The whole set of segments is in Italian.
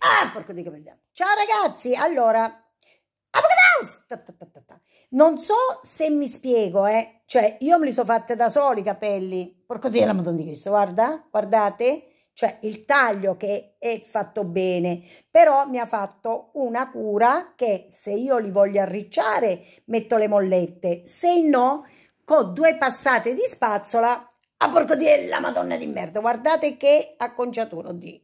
Ah, porco di capitano. Ciao ragazzi, allora... Non so se mi spiego, eh. Cioè, io me li sono fatte da soli i capelli. Porco di la Madonna di Cristo, guarda, guardate. Cioè, il taglio che è fatto bene. Però mi ha fatto una cura che se io li voglio arricciare, metto le mollette. Se no, con due passate di spazzola... A porco di la Madonna di merda. Guardate che acconciatura, oddio.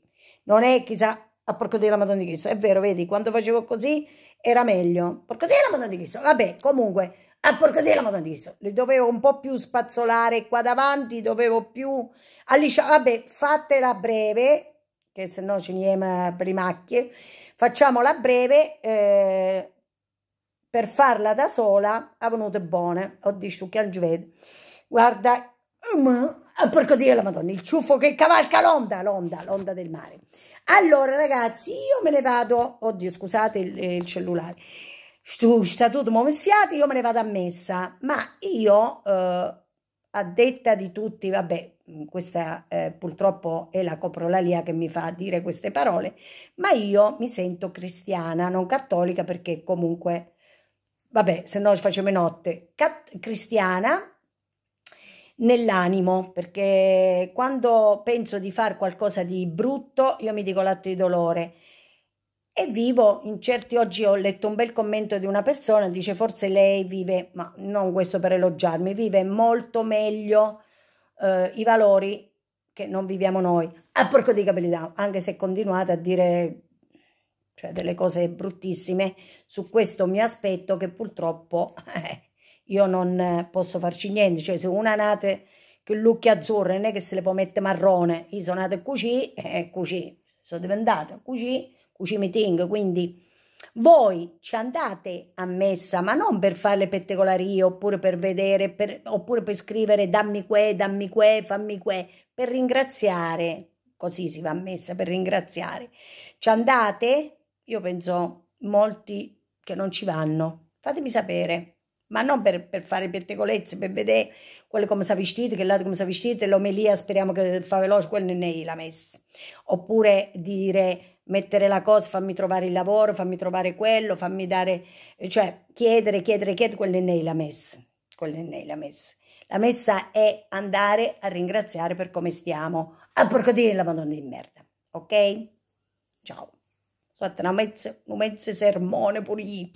Non è chissà a ah, porco di la Madonna di Cristo. È vero, vedi, quando facevo così era meglio. Porco di la Madonna di Cristo. Vabbè, comunque, a ah, porco di la Madonna di Cristo. Le dovevo un po' più spazzolare qua davanti, dovevo più allisciare. Vabbè, fatela breve, che se no ci niema per le macchie. Facciamola breve, eh, per farla da sola, è venuto buona. Ho detto che al Guarda, um, Ah, porco dire la madonna, il ciuffo che cavalca l'onda, l'onda, l'onda del mare. Allora ragazzi, io me ne vado, oddio scusate il, eh, il cellulare, statuto mi sfiato, io me ne vado a messa, ma io eh, a detta di tutti, vabbè, questa eh, purtroppo è la coprolalia che mi fa dire queste parole, ma io mi sento cristiana, non cattolica perché comunque, vabbè, se no facciamo notte, Cat cristiana nell'animo, perché quando penso di fare qualcosa di brutto, io mi dico l'atto di dolore e vivo in certi oggi ho letto un bel commento di una persona dice forse lei vive ma non questo per elogiarmi vive molto meglio eh, i valori che non viviamo noi a ah, porco di capelità anche se continuate a dire cioè, delle cose bruttissime su questo mi aspetto che purtroppo eh, io non eh, posso farci niente, cioè se una nate che lucchi azzurro non è che se le può mettere marrone, io sono nata così e eh, così, sono diventata così, così mi tengo, quindi voi ci andate a messa, ma non per fare le pettegolarie oppure per vedere, per, oppure per scrivere dammi que, dammi que, fammi que, per ringraziare, così si va a messa, per ringraziare. Ci andate? Io penso molti che non ci vanno. Fatemi sapere ma non per, per fare pettegolezze, per vedere quello come si vestite, che lato come si vestite, l'omelia speriamo che fa veloce, quello ne la messa. Oppure dire, mettere la cosa, fammi trovare il lavoro, fammi trovare quello, fammi dare, cioè chiedere, chiedere, chiedere, quello ne la messa. Quello ne la messa. La messa è andare a ringraziare per come stiamo, a ah, porcodire la madonna di merda, ok? Ciao. Sono un mezzo, un mezzo sermone pure io.